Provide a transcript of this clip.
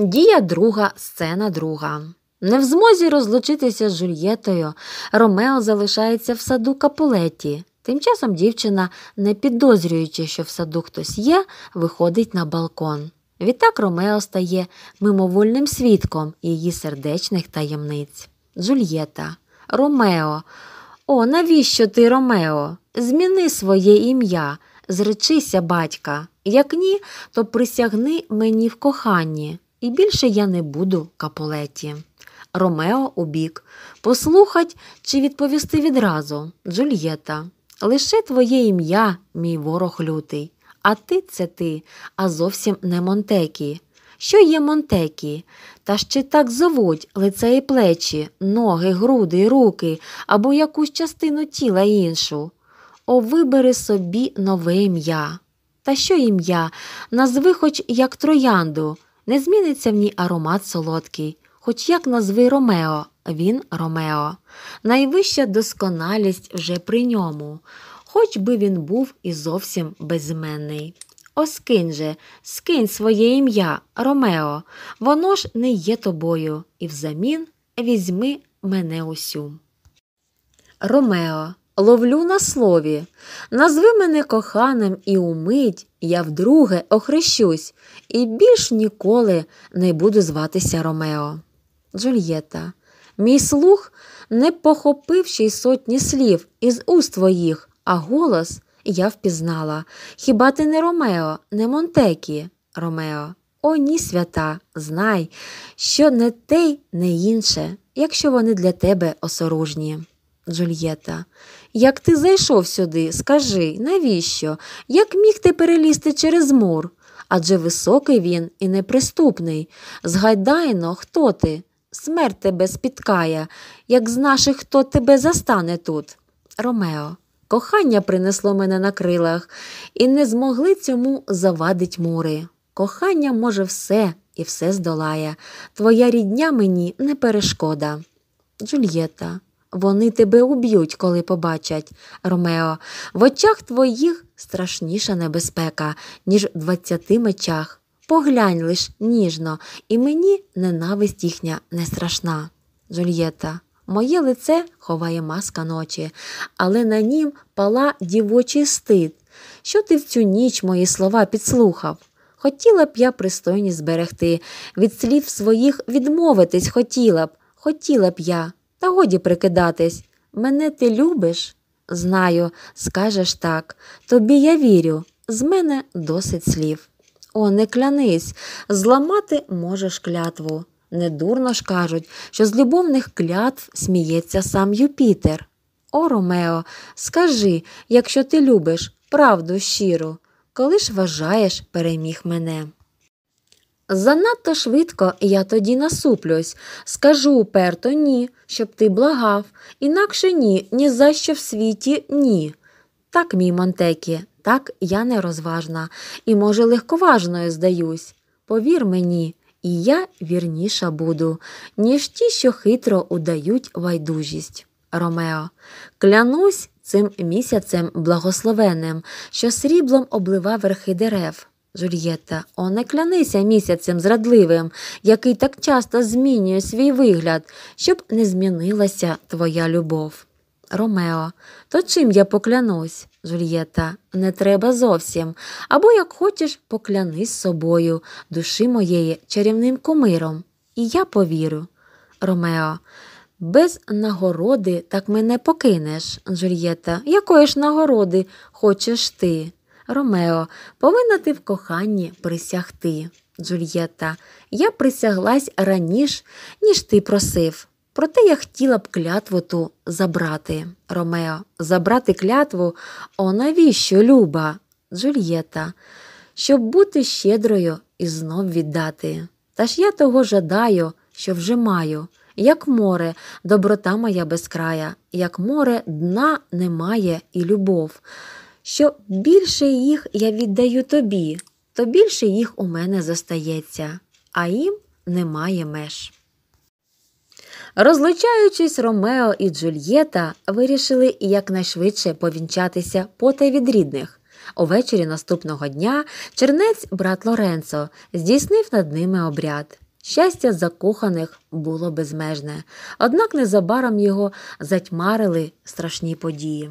Дія друга, сцена друга. Не в змозі розлучитися з Жульєтою, Ромео залишається в саду капулеті. Тим часом дівчина, не підозрюючи, що в саду хтось є, виходить на балкон. Відтак Ромео стає мимовольним свідком її сердечних таємниць. Жульєта, Ромео. О, навіщо ти, Ромео? Зміни своє ім'я, зречися, батька. Як ні, то присягни мені в коханні. І більше я не буду каполеті. Ромео убік. Послухать чи відповісти відразу Джульєта. Лише твоє ім'я, мій ворог лютий. А ти це ти, а зовсім не Монтекі. Що є Монтекі? Та ще так зовуть лице і плечі, ноги, груди, руки або якусь частину тіла іншу. О, вибери собі нове ім'я. Та що ім'я? Назви хоч як троянду. Не зміниться в ній аромат солодкий, хоч як назви Ромео, він Ромео. Найвища досконалість вже при ньому, хоч би він був і зовсім безіменний. Оскинь же, скинь своє ім'я, Ромео, воно ж не є тобою, і взамін візьми мене усю. Ромео ловлю на слові. Назви мене коханим і умить, я вдруге охрещусь і більш ніколи не буду зватися Ромео. Джульєта, мій слух не похопивши й сотні слів із уст твоїх, а голос я впізнала. Хіба ти не Ромео, не Монтекі, Ромео? О, ні, свята, знай, що не те й не інше, якщо вони для тебе осоружні. Джульєта, як ти зайшов сюди, скажи, навіщо? Як міг ти перелізти через мур? Адже високий він і неприступний. Згадайно, хто ти? Смерть тебе спіткає, як з наших хто тебе застане тут. Ромео. Кохання принесло мене на крилах, і не змогли цьому завадить мури. Кохання може все і все здолає. Твоя рідня мені не перешкода. Джульєта. Вони тебе уб'ють, коли побачать, Ромео. В очах твоїх страшніша небезпека, ніж в двадцяти мечах. Поглянь лиш ніжно, і мені ненависть їхня не страшна. Жульєта. Моє лице ховає маска ночі, але на нім пала дівочий стид. Що ти в цю ніч мої слова підслухав? Хотіла б я пристойні зберегти, від слів своїх відмовитись хотіла б, хотіла б я. Та годі прикидатись, мене ти любиш? Знаю, скажеш так. Тобі я вірю, з мене досить слів. О, не клянись, зламати можеш клятву. Недурно ж кажуть, що з любовних клятв сміється сам Юпітер. О, Ромео, скажи, якщо ти любиш правду щиру, коли ж вважаєш переміг мене? Занадто швидко я тоді насуплюсь, скажу уперто ні, щоб ти благав, інакше ні, ні за що в світі ні. Так, мій Монтекі, так я нерозважна і, може, легковажною здаюсь. Повір мені, і я вірніша буду, ніж ті, що хитро удають вайдужість. Ромео, клянусь цим місяцем благословеним, що сріблом облива верхи дерев. Журєта, о, не клянися місяцем зрадливим, який так часто змінює свій вигляд, щоб не змінилася твоя любов. Ромео, то чим я поклянусь? Жульєта, не треба зовсім. Або, як хочеш, поклянись собою, душі моєї чарівним кумиром, і я повірю. Ромео, без нагороди так мене покинеш. журєта. якої ж нагороди хочеш ти? Ромео, повинна ти в коханні присягти. Джульєта, я присяглась раніше, ніж ти просив. Проте я хотіла б клятву ту забрати. Ромео, забрати клятву? О, навіщо, люба? Джульєта, щоб бути щедрою і знов віддати. Та ж я того жадаю, що вже маю. Як море, доброта моя безкрая, як море, дна немає і любов що більше їх я віддаю тобі, то більше їх у мене зостається, а їм немає меж. Розлучаючись, Ромео і Джульєта вирішили якнайшвидше повінчатися поте від рідних. Увечері наступного дня чернець брат Лоренцо здійснив над ними обряд. Щастя закоханих було безмежне, однак незабаром його затьмарили страшні події.